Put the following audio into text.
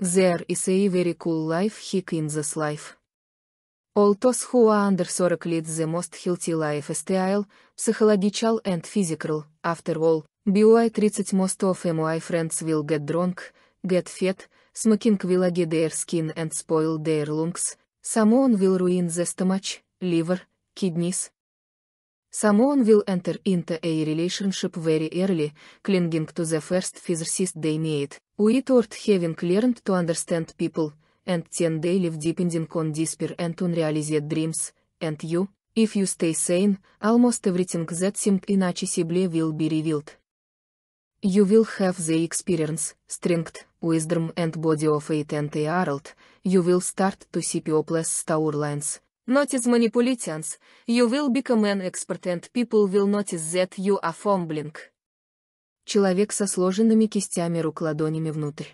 There is a very cool life hick in this life. All those who are under 40 lead the most healthy lifestyle, psychological and physical, after all, BY 30 most of my friends will get drunk, get fat, smoking will agi their skin and spoil their lungs, someone will ruin the stomach, liver, kidneys, Someone will enter into a relationship very early, clinging to the first physicist they meet, without having learned to understand people, and then they live depending on despair and unrealized dreams, and you, if you stay sane, almost everything that seemed inaccessible will be revealed. You will have the experience, strength, wisdom and body of a and a you will start to see people's star lines, Notice manipulations, you will become an expert and people will notice that you are fumbling. Человек со сложенными кистями рук ладонями внутрь.